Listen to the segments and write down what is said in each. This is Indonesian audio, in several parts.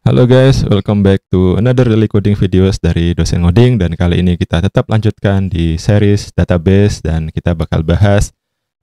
Halo guys, welcome back to another daily coding videos dari dosen coding dan kali ini kita tetap lanjutkan di series database dan kita bakal bahas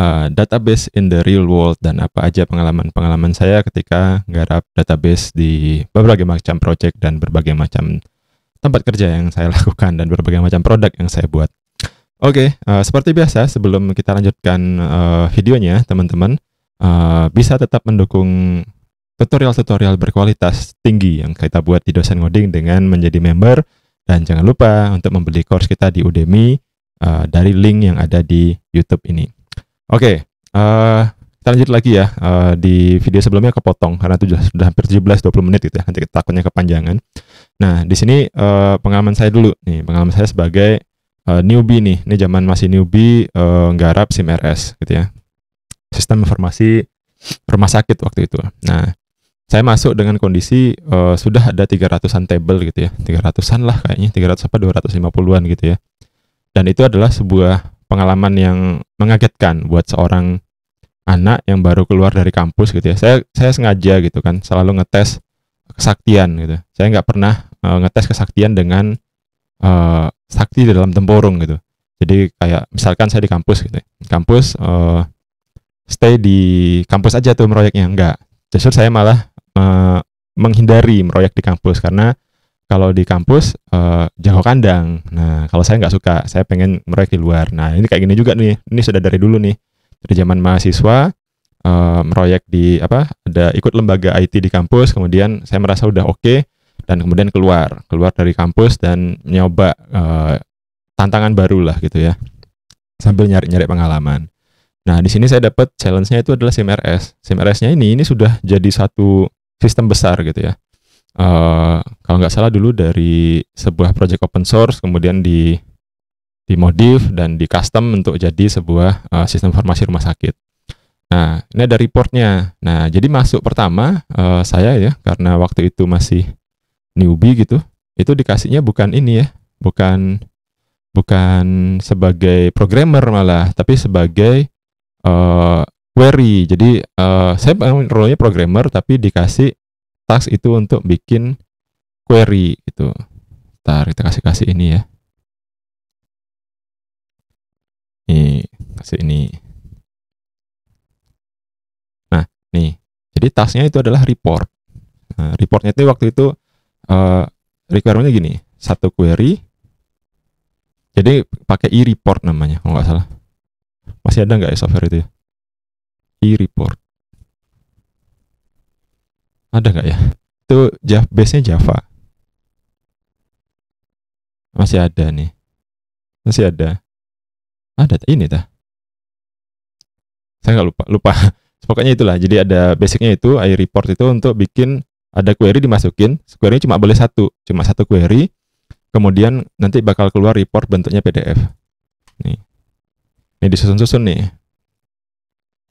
uh, database in the real world dan apa aja pengalaman-pengalaman saya ketika garap database di berbagai macam project dan berbagai macam tempat kerja yang saya lakukan dan berbagai macam produk yang saya buat. Oke, okay, uh, seperti biasa sebelum kita lanjutkan uh, videonya teman-teman uh, bisa tetap mendukung tutorial-tutorial berkualitas tinggi yang kita buat di dosen ngoding dengan menjadi member dan jangan lupa untuk membeli course kita di Udemy uh, dari link yang ada di YouTube ini. Oke, okay, uh, eh, kita lanjut lagi ya uh, di video sebelumnya kepotong karena itu sudah hampir 17-20 menit gitu ya nanti kita takutnya kepanjangan. Nah di sini uh, pengalaman saya dulu nih pengalaman saya sebagai uh, newbie nih, ini zaman masih newbie uh, nggarap SIM RS gitu ya, sistem informasi rumah sakit waktu itu. Nah saya masuk dengan kondisi uh, sudah ada 300-an table gitu ya. 300-an lah kayaknya, 300 apa 250-an gitu ya. Dan itu adalah sebuah pengalaman yang mengagetkan buat seorang anak yang baru keluar dari kampus gitu ya. Saya saya sengaja gitu kan selalu ngetes kesaktian gitu. Saya nggak pernah uh, ngetes kesaktian dengan uh, sakti di dalam tempurung gitu. Jadi kayak misalkan saya di kampus gitu, ya. kampus uh, stay di kampus aja tuh proyeknya enggak. Justru saya malah menghindari meroyak di kampus karena kalau di kampus uh, jago kandang. Nah, kalau saya nggak suka, saya pengen meroyok di luar. Nah, ini kayak gini juga nih. Ini sudah dari dulu nih. Dari zaman mahasiswa uh, meroyok di apa? Ada ikut lembaga IT di kampus, kemudian saya merasa udah oke okay, dan kemudian keluar, keluar dari kampus dan nyoba uh, tantangan baru lah gitu ya. Sambil nyari-nyari pengalaman. Nah, di sini saya dapat challenge-nya itu adalah SIMRS. SIMRS-nya ini ini sudah jadi satu sistem besar gitu ya. Uh, kalau nggak salah dulu dari sebuah project open source kemudian di dimodif dan di custom untuk jadi sebuah uh, sistem farmasi rumah sakit. Nah, ini ada reportnya. Nah, jadi masuk pertama uh, saya ya karena waktu itu masih newbie gitu. Itu dikasihnya bukan ini ya, bukan bukan sebagai programmer malah, tapi sebagai uh, query. Jadi uh, saya role-nya programmer tapi dikasih task itu untuk bikin query itu. Ntar kita kasih kasih ini ya. Ini kasih ini. Nah, nih. Jadi tasnya itu adalah report. Nah, reportnya itu waktu itu uh, requirementnya gini, satu query. Jadi pakai e-report namanya, kalau nggak salah. Masih ada nggak ya software itu ya? E-report. Ada nggak ya? Itu Java, base-nya Java. Masih ada nih. Masih ada. Ada ini tah. Saya nggak lupa, lupa. Pokoknya itulah. Jadi ada basicnya itu, I report itu untuk bikin ada query dimasukin. Query cuma boleh satu, cuma satu query. Kemudian nanti bakal keluar report bentuknya PDF. Nih. Ini disusun-susun nih.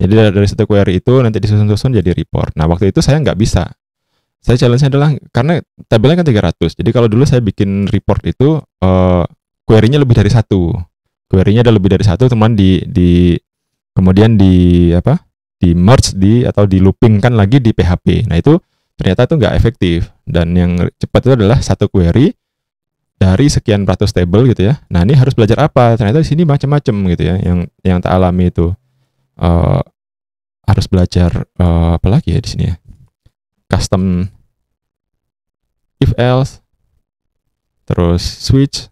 Jadi dari satu query itu nanti disusun-susun jadi report. Nah, waktu itu saya nggak bisa. Saya challenge-nya adalah karena tabelnya kan 300. Jadi kalau dulu saya bikin report itu uh, query-nya lebih dari satu. Query-nya ada lebih dari satu, teman di di kemudian di apa? di merge di atau di looping kan lagi di PHP. Nah, itu ternyata itu nggak efektif dan yang cepat itu adalah satu query dari sekian ratus table gitu ya. Nah, ini harus belajar apa? Ternyata di sini macam-macam gitu ya yang yang tak alami itu. Uh, harus belajar uh, apa lagi ya di sini ya custom if else terus switch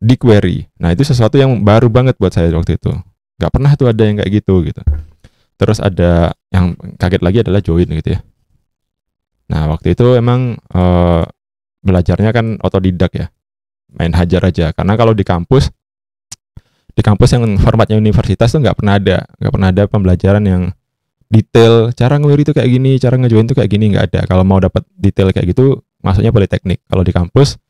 di query nah itu sesuatu yang baru banget buat saya waktu itu nggak pernah tuh ada yang kayak gitu gitu terus ada yang kaget lagi adalah join gitu ya nah waktu itu emang uh, belajarnya kan otodidak ya main hajar aja karena kalau di kampus di kampus yang formatnya universitas tuh nggak pernah ada nggak pernah ada pembelajaran yang detail cara ngelirik itu kayak gini cara ngejoin itu kayak gini nggak ada kalau mau dapat detail kayak gitu maksudnya politeknik kalau di kampus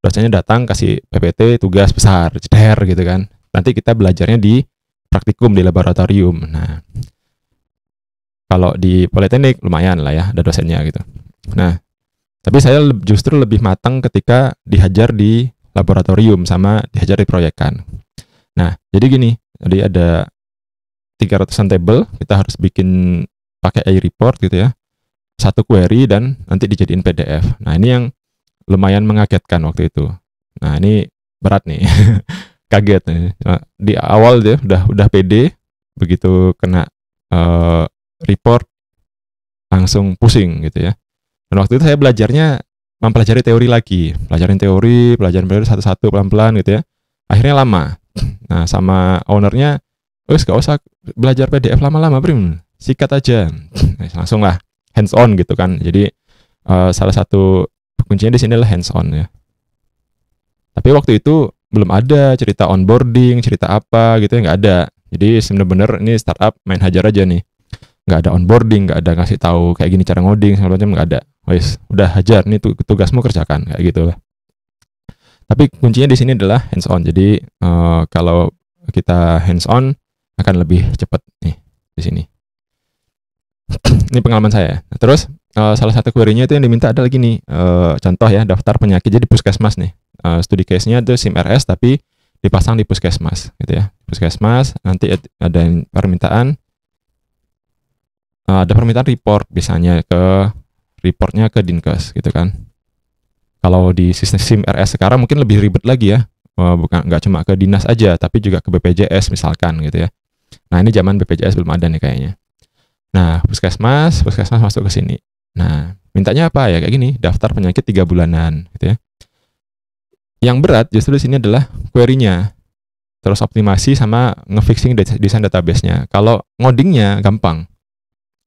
dosennya datang kasih PPT tugas besar ceder gitu kan nanti kita belajarnya di praktikum di laboratorium nah kalau di politeknik lumayan lah ya ada dosennya gitu nah tapi saya justru lebih matang ketika dihajar di laboratorium sama dihajar di proyekan. Nah, jadi gini, jadi ada 300-an table, kita harus bikin pakai AI report gitu ya. Satu query dan nanti dijadiin PDF. Nah, ini yang lumayan mengagetkan waktu itu. Nah, ini berat nih. Kaget nih. Nah, di awal dia udah udah pede begitu kena uh, report langsung pusing gitu ya. Dan waktu itu saya belajarnya mempelajari teori lagi, pelajarin teori, pelajarin teori satu-satu pelan-pelan gitu ya. Akhirnya lama. Nah, sama ownernya, wes gak usah belajar PDF lama-lama, Prim. Sikat aja. Nah, langsung lah hands on gitu kan. Jadi uh, salah satu kuncinya di sini adalah hands on ya. Tapi waktu itu belum ada cerita onboarding, cerita apa gitu ya nggak ada. Jadi bener-bener ini startup main hajar aja nih. Nggak ada onboarding, nggak ada ngasih tahu kayak gini cara ngoding segala macam nggak ada. Wes, udah hajar nih tugasmu kerjakan kayak gitu lah. Tapi kuncinya di sini adalah hands on. Jadi uh, kalau kita hands on akan lebih cepat nih di sini. ini pengalaman saya. Nah, terus uh, salah satu query-nya itu yang diminta adalah gini, uh, eh, contoh ya daftar penyakit jadi puskesmas nih. Uh, studi case-nya itu SIM RS tapi dipasang di puskesmas gitu ya. Puskesmas nanti ada permintaan uh, ada permintaan report biasanya ke reportnya ke Dinkes gitu kan kalau di sistem SIM RS sekarang mungkin lebih ribet lagi ya eh, bukan nggak cuma ke dinas aja tapi juga ke BPJS misalkan gitu ya nah ini zaman BPJS belum ada nih kayaknya nah puskesmas puskesmas masuk ke sini nah mintanya apa ya kayak gini daftar penyakit tiga bulanan gitu ya yang berat justru di sini adalah querynya terus optimasi sama ngefixing desain database-nya kalau ngodingnya gampang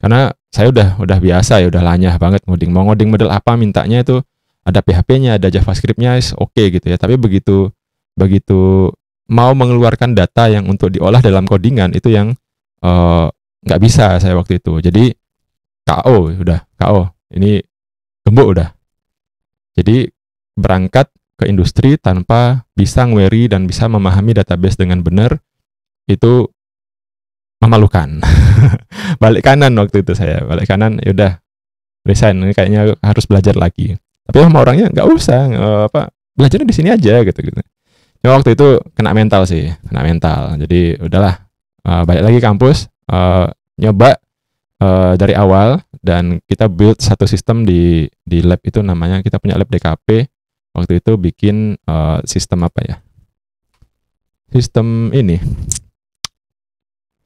karena saya udah udah biasa ya udah lanyah banget ngoding mau ngoding model apa mintanya itu ada PHP-nya, ada JavaScript-nya, oke okay gitu ya. Tapi begitu begitu mau mengeluarkan data yang untuk diolah dalam codingan itu yang eh, nggak uh, bisa saya waktu itu. Jadi KO udah KO. Ini gembok udah. Jadi berangkat ke industri tanpa bisa ngweri dan bisa memahami database dengan benar itu memalukan. balik kanan waktu itu saya, balik kanan ya udah resign ini kayaknya harus belajar lagi tapi sama orangnya nggak usah apa belajarnya di sini aja gitu gitu cuma waktu itu kena mental sih kena mental jadi udahlah uh, balik lagi kampus uh, nyoba uh, dari awal dan kita build satu sistem di di lab itu namanya kita punya lab DKP waktu itu bikin uh, sistem apa ya sistem ini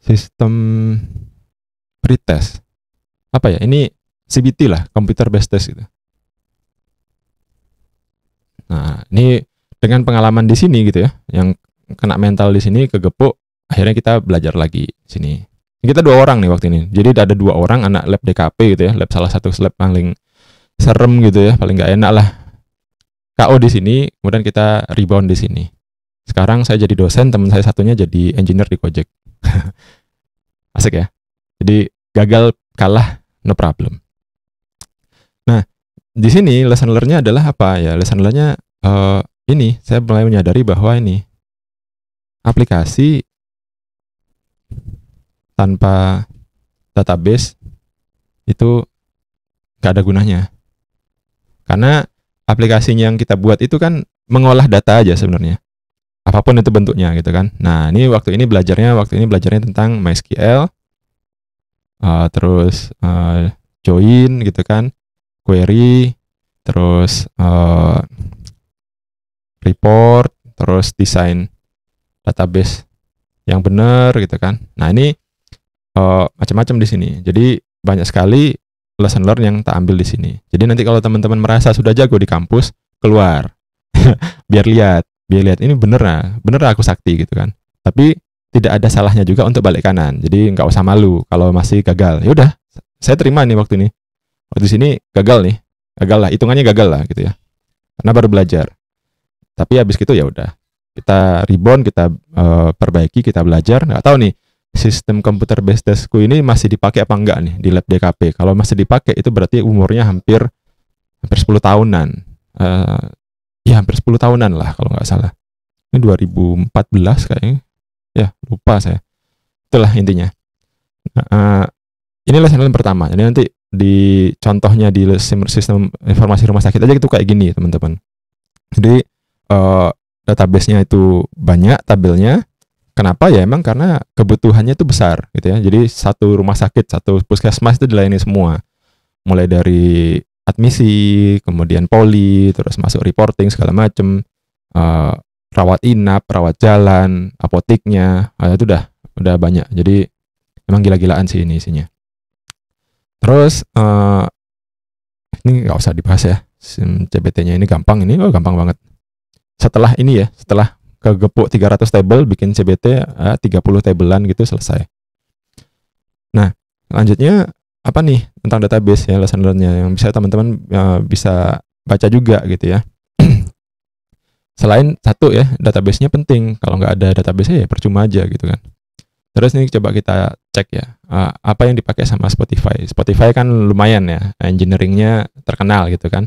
sistem pretest apa ya ini CBT lah computer based test gitu Nah, ini dengan pengalaman di sini gitu ya, yang kena mental di sini kegepuk, akhirnya kita belajar lagi di sini. Kita dua orang nih waktu ini. Jadi ada dua orang anak lab DKP gitu ya, lab salah satu lab paling serem gitu ya, paling nggak enak lah. KO di sini, kemudian kita rebound di sini. Sekarang saya jadi dosen, teman saya satunya jadi engineer di Gojek. Asik ya. Jadi gagal kalah no problem di sini lesson learn-nya adalah apa ya? Lesson learn-nya uh, eh, ini saya mulai menyadari bahwa ini aplikasi tanpa database itu gak ada gunanya. Karena aplikasinya yang kita buat itu kan mengolah data aja sebenarnya. Apapun itu bentuknya gitu kan. Nah, ini waktu ini belajarnya waktu ini belajarnya tentang MySQL uh, terus uh, join gitu kan query, terus uh, report, terus desain database yang benar gitu kan. Nah ini uh, macam-macam di sini. Jadi banyak sekali lesson learn yang tak ambil di sini. Jadi nanti kalau teman-teman merasa sudah jago di kampus, keluar. biar lihat, biar lihat ini bener lah, bener lah aku sakti gitu kan. Tapi tidak ada salahnya juga untuk balik kanan. Jadi nggak usah malu kalau masih gagal. Yaudah, saya terima nih waktu ini oh, di sini gagal nih gagal lah hitungannya gagal lah gitu ya karena baru belajar tapi habis itu ya udah kita rebound kita e, perbaiki kita belajar nggak tahu nih sistem komputer base testku ini masih dipakai apa enggak nih di lab DKP kalau masih dipakai itu berarti umurnya hampir hampir 10 tahunan e, ya hampir 10 tahunan lah kalau nggak salah ini 2014 kayaknya ya lupa saya itulah intinya nah, eh, ini lesson learn pertama jadi nanti di contohnya di sistem informasi rumah sakit aja itu kayak gini teman-teman jadi uh, database-nya itu banyak tabelnya Kenapa ya? Emang karena kebutuhannya itu besar gitu ya. Jadi satu rumah sakit, satu puskesmas itu dilayani semua. Mulai dari admisi, kemudian poli, terus masuk reporting segala macam, uh, eh, rawat inap, rawat jalan, apoteknya, uh, ah, itu udah udah banyak. Jadi emang gila-gilaan sih ini isinya. Terus uh, ini nggak usah dibahas ya. SIM CBT-nya ini gampang ini, oh gampang banget. Setelah ini ya, setelah kegepuk 300 table bikin CBT eh, uh, 30 tabelan gitu selesai. Nah, lanjutnya apa nih tentang database ya lesson learn-nya yang bisa teman-teman uh, bisa baca juga gitu ya. Selain satu ya, database-nya penting. Kalau nggak ada database ya percuma aja gitu kan. Terus ini coba kita cek ya, eh, apa yang dipakai sama Spotify. Spotify kan lumayan ya, engineeringnya terkenal gitu kan.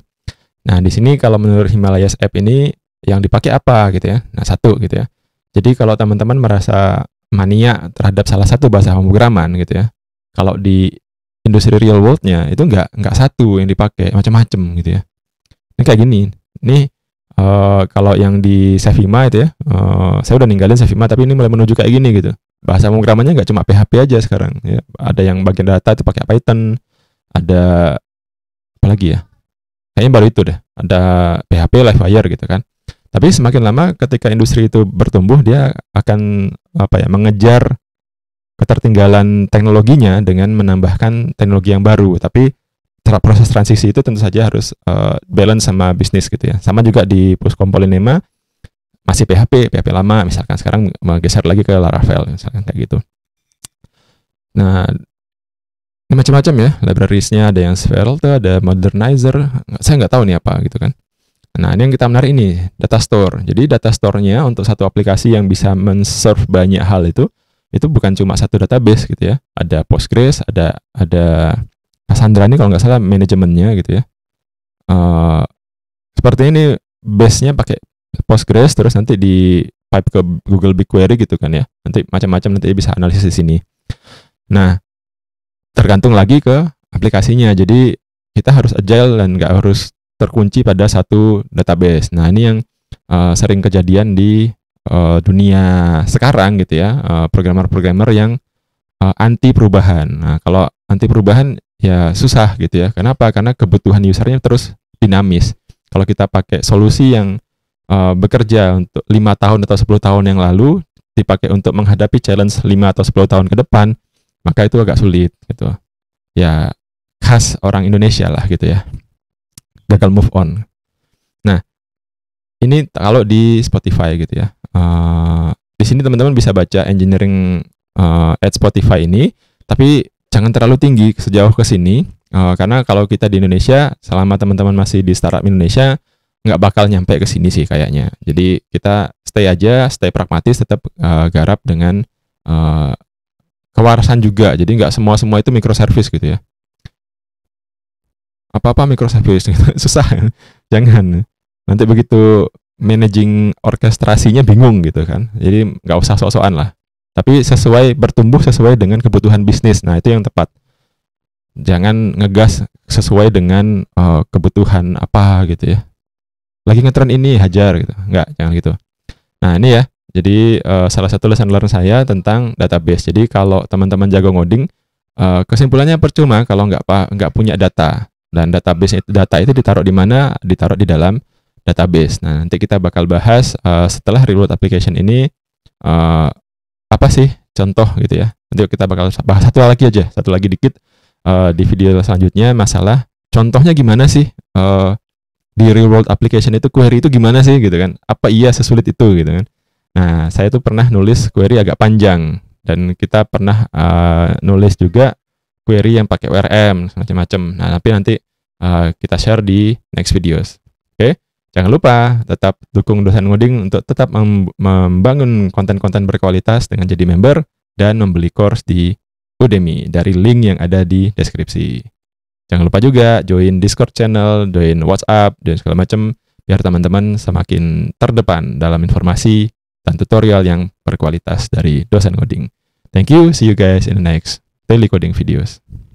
Nah di sini kalau menurut Himalayas app ini yang dipakai apa gitu ya? Nah satu gitu ya. Jadi kalau teman-teman merasa mania terhadap salah satu bahasa pemrograman gitu ya, kalau di industri real worldnya itu nggak nggak satu yang dipakai macam-macam gitu ya. Ini kayak gini, ini uh, eh, kalau yang di Sevima itu ya, uh, saya udah ninggalin Sevima tapi ini mulai menuju kayak gini gitu bahasa pemrogramannya nggak cuma PHP aja sekarang ya. ada yang bagian data itu pakai Python ada apa lagi ya kayaknya baru itu deh ada PHP Livewire gitu kan tapi semakin lama ketika industri itu bertumbuh dia akan apa ya mengejar ketertinggalan teknologinya dengan menambahkan teknologi yang baru tapi proses transisi itu tentu saja harus uh, balance sama bisnis gitu ya sama juga di puskom Polinema masih PHP, PHP lama misalkan sekarang menggeser lagi ke Laravel misalkan kayak gitu. Nah, ini macam-macam ya database-nya ada yang Svelte, ada Modernizer, saya nggak tahu nih apa gitu kan. Nah, ini yang kita menarik ini, data store. Jadi data store-nya untuk satu aplikasi yang bisa men-serve banyak hal itu itu bukan cuma satu database gitu ya. Ada Postgres, ada ada Cassandra ini kalau nggak salah manajemennya gitu ya. Uh, seperti ini base-nya pakai Postgres terus nanti di pipe ke Google BigQuery gitu kan ya. Nanti macam-macam nanti bisa analisis di sini. Nah, tergantung lagi ke aplikasinya. Jadi kita harus agile dan nggak harus terkunci pada satu database. Nah, ini yang uh, sering kejadian di uh, dunia sekarang gitu ya, programmer eh, programmer-programmer yang uh, anti perubahan. Nah, kalau anti perubahan ya susah gitu ya. Kenapa? Karena kebutuhan usernya terus dinamis. Kalau kita pakai solusi yang uh, bekerja untuk lima tahun atau 10 tahun yang lalu dipakai untuk menghadapi challenge 5 atau 10 tahun ke depan, maka itu agak sulit gitu. Ya khas orang Indonesia lah gitu ya. Gagal move on. Nah, ini kalau di Spotify gitu ya. Uh, di sini teman-teman bisa baca engineering uh, at Spotify ini, tapi jangan terlalu tinggi sejauh ke sini uh, karena kalau kita di Indonesia selama teman-teman masih di startup Indonesia nggak bakal nyampe ke sini sih kayaknya. Jadi kita stay aja, stay pragmatis, tetap uh, garap dengan uh, kewarasan juga. Jadi nggak semua semua itu microservice gitu ya. Apa apa microservice gitu. susah, jangan. Nanti begitu managing orkestrasinya bingung gitu kan. Jadi nggak usah sok-sokan lah. Tapi sesuai bertumbuh sesuai dengan kebutuhan bisnis. Nah itu yang tepat jangan ngegas sesuai dengan uh, kebutuhan apa gitu ya lagi ngetren ini hajar gitu nggak jangan gitu nah ini ya jadi uh, salah satu lesson learn saya tentang database jadi kalau teman-teman jago ngoding uh, kesimpulannya percuma kalau nggak nggak punya data dan database itu data itu ditaruh di mana ditaruh di dalam database nah nanti kita bakal bahas uh, setelah reload application ini uh, apa sih contoh gitu ya nanti kita bakal bahas satu lagi aja satu lagi dikit uh, di video selanjutnya masalah contohnya gimana sih uh, di real world application itu query itu gimana sih gitu kan? Apa iya sesulit itu gitu kan? Nah, saya tuh pernah nulis query agak panjang dan kita pernah uh, nulis juga query yang pakai ORM macam-macam. Nah, tapi nanti uh, kita share di next videos. Oke. Okay? Jangan lupa tetap dukung dosen ngoding untuk tetap membangun konten-konten berkualitas dengan jadi member dan membeli course di Udemy dari link yang ada di deskripsi. Jangan lupa juga join Discord channel, join WhatsApp, join segala macam biar teman-teman semakin terdepan dalam informasi dan tutorial yang berkualitas dari dosen coding. Thank you, see you guys in the next daily coding videos.